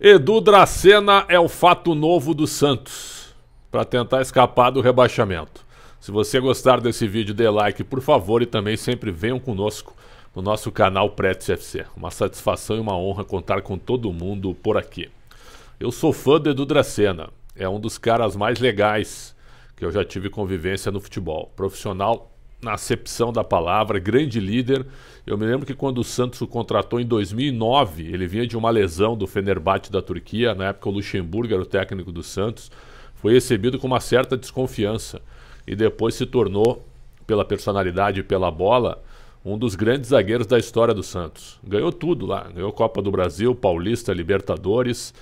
Edu Dracena é o fato novo do Santos para tentar escapar do rebaixamento. Se você gostar desse vídeo, dê like, por favor, e também sempre venham conosco no nosso canal Pretz FC. Uma satisfação e uma honra contar com todo mundo por aqui. Eu sou fã do Edu Dracena, é um dos caras mais legais que eu já tive convivência no futebol. Profissional na acepção da palavra, grande líder. Eu me lembro que quando o Santos o contratou em 2009, ele vinha de uma lesão do Fenerbahçe da Turquia, na época o Luxemburgo era o técnico do Santos, foi recebido com uma certa desconfiança e depois se tornou, pela personalidade e pela bola, um dos grandes zagueiros da história do Santos. Ganhou tudo lá, ganhou Copa do Brasil, Paulista, Libertadores,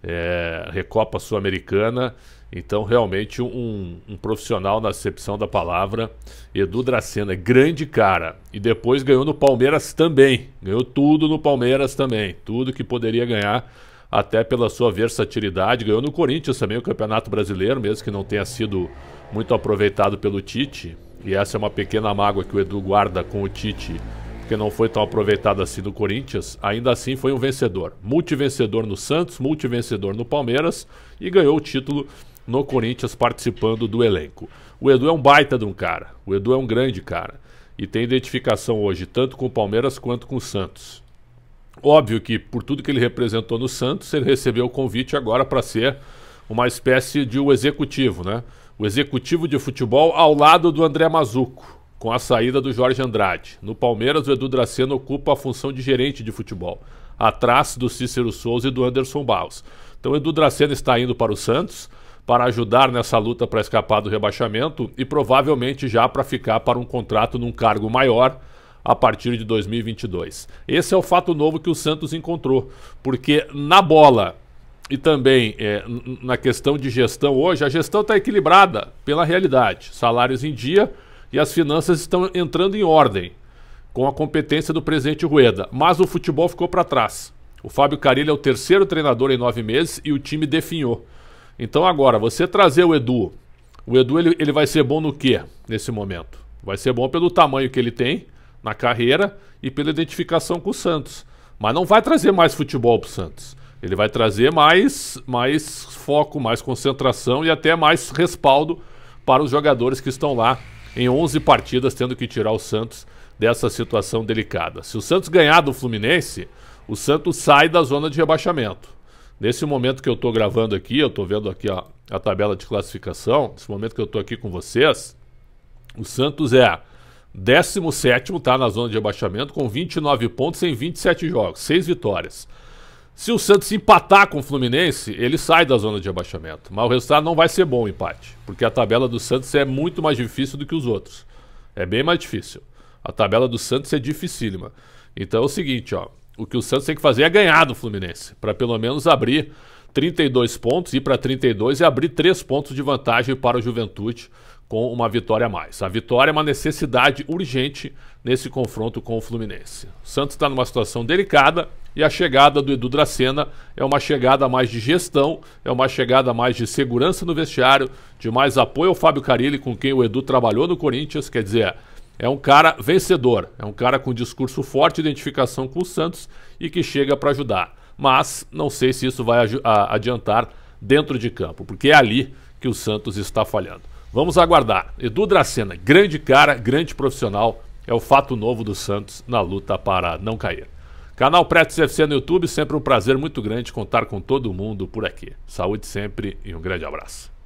é, Recopa Sul-Americana então, realmente, um, um, profissional na acepção da palavra, Edu Dracena, grande cara. E depois ganhou no Palmeiras também. Ganhou tudo no Palmeiras também. Tudo que poderia ganhar, até pela sua versatilidade. Ganhou no Corinthians também o Campeonato Brasileiro, mesmo que não tenha sido muito aproveitado pelo Tite. E essa é uma pequena mágoa que o Edu guarda com o Tite, porque não foi tão aproveitado assim no Corinthians. Ainda assim, foi um vencedor. Multivencedor no Santos, multivencedor no Palmeiras e ganhou o título no Corinthians participando do elenco. O Edu é um baita de um cara, o Edu é um grande cara e tem identificação hoje tanto com o Palmeiras quanto com o Santos. Óbvio que por tudo que ele representou no Santos, ele recebeu o convite agora para ser uma espécie de o executivo, né? O executivo de futebol ao lado do André Mazuco, com a saída do Jorge Andrade. No Palmeiras, o Edu Draceno ocupa a função de gerente de futebol, atrás do Cícero Souza e do Anderson Barros. Então, o Edu Draceno está indo para o Santos para ajudar nessa luta para escapar do rebaixamento e provavelmente já para ficar para um contrato num cargo maior a partir de 2022. Esse é o fato novo que o Santos encontrou, porque na bola e também é, na questão de gestão hoje, a gestão está equilibrada pela realidade. Salários em dia e as finanças estão entrando em ordem com a competência do presidente Rueda. Mas o futebol ficou para trás. O Fábio Carilho é o terceiro treinador em nove meses e o time definhou. Então agora, você trazer o Edu. O Edu ele, ele vai ser bom no que nesse momento? Vai ser bom pelo tamanho que ele tem na carreira e pela identificação com o Santos. Mas não vai trazer mais futebol para o Santos. Ele vai trazer mais, mais foco, mais concentração e até mais respaldo para os jogadores que estão lá em 11 partidas, tendo que tirar o Santos dessa situação delicada. Se o Santos ganhar do Fluminense, o Santos sai da zona de rebaixamento. Nesse momento que eu estou gravando aqui, eu estou vendo aqui a, a tabela de classificação. Nesse momento que eu estou aqui com vocês, o Santos é 17, está na zona de abaixamento, com 29 pontos em 27 jogos, 6 vitórias. Se o Santos empatar com o Fluminense, ele sai da zona de abaixamento. Mas o resultado não vai ser bom o empate, porque a tabela do Santos é muito mais difícil do que os outros. É bem mais difícil. A tabela do Santos é dificílima. Então é o seguinte, ó. O que o Santos tem que fazer é ganhar do Fluminense, para pelo menos abrir 32 pontos, ir para 32 e abrir 3 pontos de vantagem para o Juventude com uma vitória a mais. A vitória é uma necessidade urgente nesse confronto com o Fluminense. O Santos está numa situação delicada e a chegada do Edu Dracena é uma chegada mais de gestão, é uma chegada mais de segurança no vestiário, de mais apoio ao Fábio Carilli, com quem o Edu trabalhou no Corinthians, quer dizer, é um cara vencedor, é um cara com discurso forte, identificação com o Santos e que chega para ajudar. Mas não sei se isso vai adiantar dentro de campo, porque é ali que o Santos está falhando. Vamos aguardar. Edu Dracena, grande cara, grande profissional, é o fato novo do Santos na luta para não cair. Canal Pretos FC no YouTube, sempre um prazer muito grande contar com todo mundo por aqui. Saúde sempre e um grande abraço.